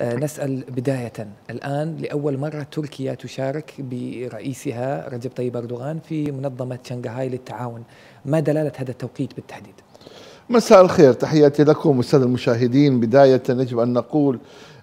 آه، نسأل بداية الآن لأول مرة تركيا تشارك برئيسها رجب طيب أردوغان في منظمة شنغهاي للتعاون ما دلالة هذا التوقيت بالتحديد؟ مساء الخير تحياتي لكم السادة المشاهدين بداية يجب أن نقول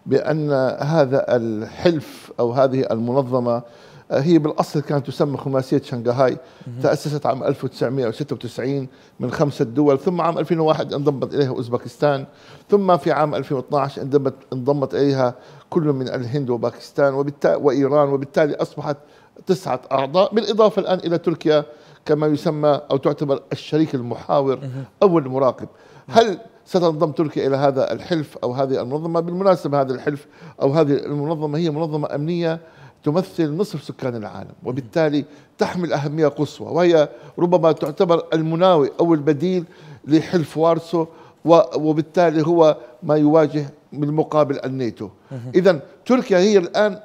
بأن هذا الحلف أو هذه المنظمة آه، هي بالاصل كانت تسمى خماسيه شنغهاي تاسست عام 1996 من خمسه دول ثم عام 2001 انضمت اليها اوزبكستان ثم في عام 2012 انضمت انضمت اليها كل من الهند وباكستان وبالتالي وايران وبالتالي اصبحت تسعه اعضاء بالاضافه الان الى تركيا كما يسمى او تعتبر الشريك المحاور او المراقب هل ستنضم تركيا الى هذا الحلف او هذه المنظمه بالمناسبه هذا الحلف او هذه المنظمه هي منظمه امنيه تمثل نصف سكان العالم وبالتالي تحمل أهمية قصوى وهي ربما تعتبر المناوئ أو البديل لحلف وارسو وبالتالي هو ما يواجه من مقابل الناتو إذا تركيا هي الآن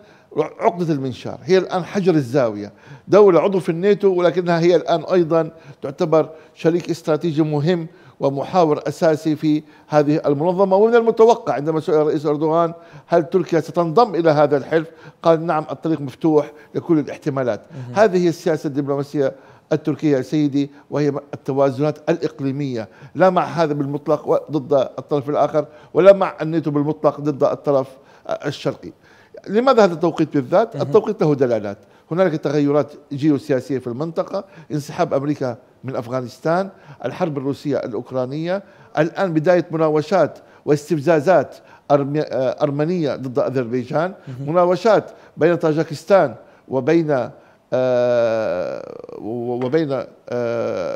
عقدة المنشار هي الآن حجر الزاوية دولة عضو في الناتو ولكنها هي الآن أيضا تعتبر شريك استراتيجي مهم ومحاور أساسي في هذه المنظمة ومن المتوقع عندما سئل الرئيس أردوغان هل تركيا ستنضم إلى هذا الحلف قال نعم الطريق مفتوح لكل الاحتمالات هذه هي السياسة الدبلوماسية التركية سيدي وهي التوازنات الإقليمية لا مع هذا بالمطلق ضد الطرف الآخر ولا مع النيتو بالمطلق ضد الطرف الشرقي لماذا هذا التوقيت بالذات؟ التوقيت له دلالات هنالك تغيرات جيوسياسية في المنطقة انسحاب أمريكا من افغانستان، الحرب الروسيه الاوكرانيه، الان بدايه مناوشات واستفزازات آه، ارمنيه ضد اذربيجان، مناوشات بين طاجكستان وبين آه وبين آه،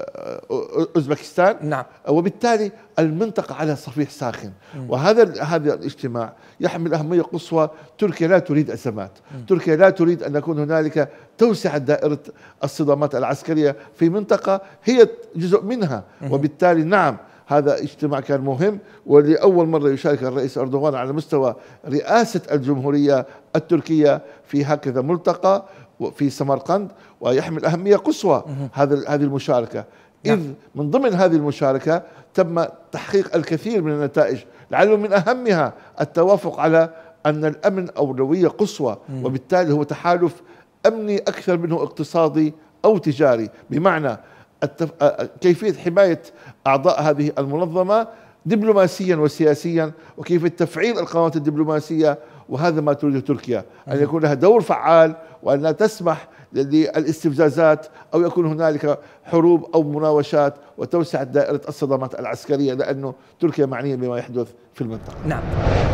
اوزبكستان نعم وبالتالي المنطقه على صفيح ساخن مم. وهذا هذا الاجتماع يحمل اهميه قصوى تركيا لا تريد ازمات تركيا لا تريد ان يكون هنالك توسعه دائره الصدامات العسكريه في منطقه هي جزء منها مم. وبالتالي نعم هذا اجتماع كان مهم ولأول مرة يشارك الرئيس أردوغان على مستوى رئاسة الجمهورية التركية في هكذا ملتقى في سمرقند ويحمل أهمية قصوى هذا هذه المشاركة إذ نعم. من ضمن هذه المشاركة تم تحقيق الكثير من النتائج لعل من أهمها التوافق على أن الأمن أولوية قصوى وبالتالي هو تحالف أمني أكثر منه اقتصادي أو تجاري بمعنى التف... كيفية حماية أعضاء هذه المنظمة دبلوماسيا وسياسيا وكيفية تفعيل القنوات الدبلوماسية وهذا ما تريده تركيا أن يكون لها دور فعال وأن لا تسمح للاستفزازات أو يكون هنالك حروب أو مناوشات وتوسعه دائرة الصدمات العسكرية لأنه تركيا معنية بما يحدث في المنطقة نعم